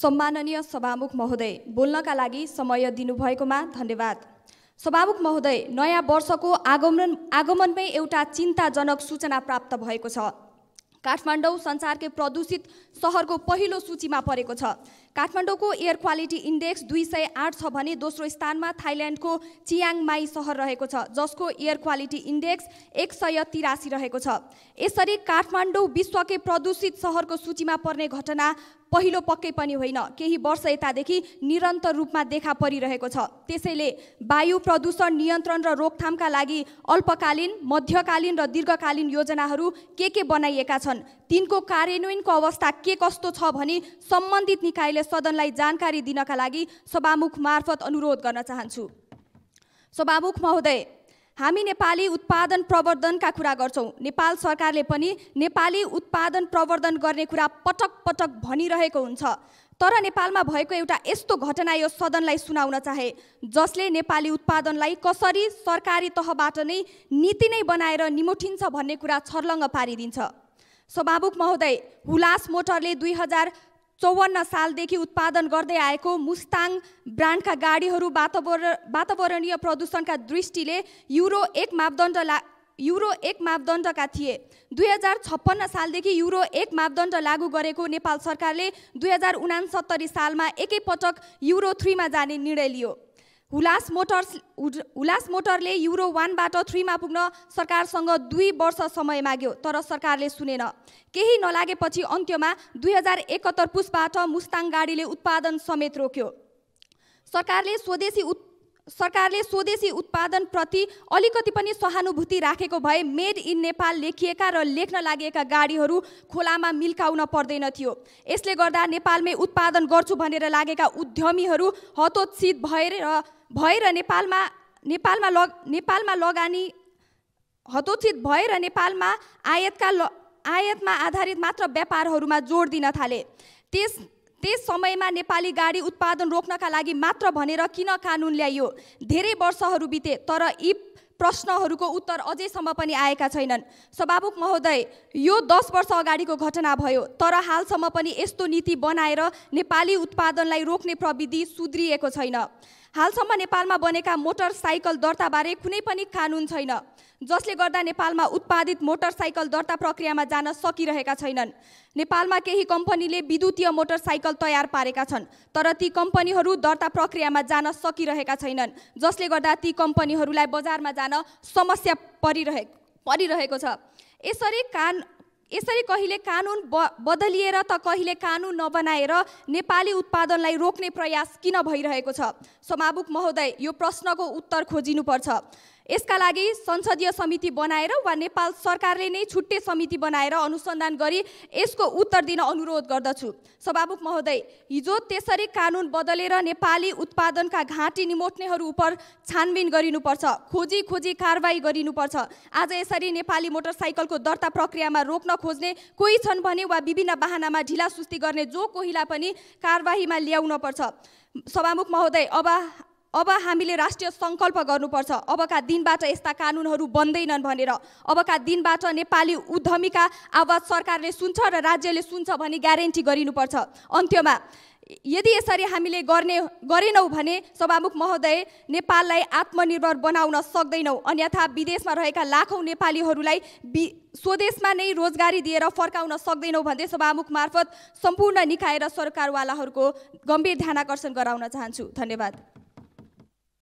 सम्माननीय सभामुख महोदय बोल्नका लागि समय दिनुभएकोमा धन्यवाद सभामुख महोदय नयाँ वर्षको आगमन आगमनमै एउटा चिन्ताजनक सूचना प्राप्त भएको छ काठमाडौँ संसारकै प्रदूषित सहरको पहिलो सूचीमा परेको छ काठमाडौँको एयर क्वालिटी इन्डेक्स दुई सय आठ छ भने दोस्रो स्थानमा थाइल्यान्डको चियाङमाई सहर रहेको छ जसको एयर क्वालिटी इन्डेक्स एक सय तिरासी रहेको छ यसरी काठमाडौँ विश्वकै प्रदूषित सहरको सूचीमा पर्ने घटना पहिलो पक्कै पनि होइन केही वर्ष यतादेखि निरन्तर रूपमा देखा परिरहेको छ त्यसैले वायु प्रदूषण नियन्त्रण र रोकथामका लागि अल्पकालीन मध्यकालीन र दीर्घकालीन योजनाहरू के के बनाइएका छन् छन् तिनको कार्यान्वयनको अवस्था के कस्तो छ भनी सम्बन्धित निकायले सदनलाई जानकारी दिनका लागि सभामुख मार्फत अनुरोध गर्न चाहन्छु सभामुख महोदय हामी नेपाली उत्पादन प्रवर्धनका कुरा गर्छौँ नेपाल सरकारले पनि नेपाली उत्पादन प्रवर्धन गर्ने कुरा पटक पटक भनिरहेको हुन्छ तर नेपालमा भएको एउटा यस्तो घटना यो सदनलाई सुनाउन चाहे जसले नेपाली उत्पादनलाई कसरी सरकारी तहबाट नै नीति नै बनाएर निमोठिन्छ भन्ने कुरा छर्लङ्ग पारिदिन्छ सभामुख महोदय हुलास मोटरले दुई हजार चौवन्न सालदेखि उत्पादन गर्दै आएको मुस्ताङ ब्रान्डका गाडीहरू वातावरण वातावरणीय प्रदूषणका दृष्टिले युरो एक मापदण्ड ला युरो एक मापदण्डका थिए दुई हजार छप्पन्न सालदेखि युरो एक मापदण्ड लागू गरेको नेपाल सरकारले दुई हजार उनासत्तरी सालमा एकैपटक युरो थ्रीमा जाने निर्णय लियो हुलास मोटर्स हुलास मोटरले युरो वानबाट थ्रीमा पुग्न सरकारसँग दुई वर्ष समय माग्यो तर सरकारले सुनेन केही नलागेपछि अन्त्यमा दुई हजार एकहत्तर पुसबाट मुस्ताङ गाडीले उत्पादन समेत रोक्यो सरकारले स्वदेशी उत् सरकारले स्वदेशी उत्पादनप्रति अलिकति पनि सहानुभूति राखेको भए मेड इन नेपाल लेखिएका र लेख्न लागेका गाडीहरू खोलामा मिल्काउन पर्दैन थियो यसले गर्दा नेपालमै उत्पादन गर्छु भनेर लागेका उद्यमीहरू हतोत्सित भएर भएर नेपालमा नेपालमा लग नेपालमा लगानी हतोत्सित भएर नेपालमा आयातका ल आयातमा आधारित मात्र व्यापारहरूमा जोड दिन थाले त्यस त्यस समयमा नेपाली गाडी उत्पादन रोक्नका लागि मात्र भनेर किन कानुन ल्याइयो धेरै वर्षहरू बिते तर इप प्रश्नहरूको उत्तर अझैसम्म पनि आएका छैनन् सभामुख महोदय यो दस वर्ष अगाडिको घटना भयो तर हालसम्म पनि यस्तो नीति बनाएर नेपाली उत्पादनलाई रोक्ने प्रविधि सुध्रिएको छैन हालसम्म नेपालमा बनेका मोटरसाइकल दर्ताबारे कुनै पनि कानुन छैन जसले गर्दा नेपालमा उत्पादित मोटरसाइकल दर्ता प्रक्रियामा जान सकिरहेका छैनन् नेपालमा केही कम्पनीले विद्युतीय मोटरसाइकल तयार पारेका छन् तर ती कम्पनीहरू दर्ता प्रक्रियामा जान सकिरहेका छैनन् जसले गर्दा ती कम्पनीहरूलाई बजारमा जान जान समस्या परिरहे परिरहेको छ यसरी कान यसरी कहिले कानुन ब बदलिएर त कहिले कानुन नबनाएर नेपाली उत्पादनलाई रोक्ने प्रयास किन भइरहेको छ समाबुक महोदय यो प्रश्नको उत्तर खोजिनुपर्छ यसका लागि संसदीय समिति बनाएर वा नेपाल सरकारले नै छुट्टै समिति बनाएर अनुसन्धान गरी यसको उत्तर दिन अनुरोध गर्दछु सभामुख महोदय हिजो त्यसरी कानुन बदलेर नेपाली उत्पादनका घाँटी निमोट्नेहरू उप छानबिन गरिनुपर्छ खोजी खोजी कारवाही गरिनुपर्छ आज यसरी नेपाली मोटरसाइकलको दर्ता प्रक्रियामा रोक्न खोज्ने कोही छन् भने वा विभिन्न ढिला ढिलासुस्ती गर्ने जो कोहीलाई पनि कारवाहीमा ल्याउन पर्छ सभामुख महोदय अब अब हामीले राष्ट्रिय सङ्कल्प गर्नुपर्छ अबका दिनबाट यस्ता कानुनहरू बन्दैनन् भनेर अबका दिनबाट नेपाली उद्यमीका आवाज सरकारले सुन्छ र राज्यले सुन्छ भनी ग्यारेन्टी गरिनुपर्छ अन्त्यमा यदि यसरी हामीले गर्ने गरेनौँ भने सभामुख महोदय नेपाललाई आत्मनिर्भर बनाउन सक्दैनौँ अन्यथा विदेशमा रहेका लाखौँ नेपालीहरूलाई बि स्वदेशमा नै रोजगारी दिएर फर्काउन सक्दैनौँ भन्दै सभामुख मार्फत सम्पूर्ण निकाय र सरकारवालाहरूको गम्भीर ध्यानाकर्षण गराउन चाहन्छु धन्यवाद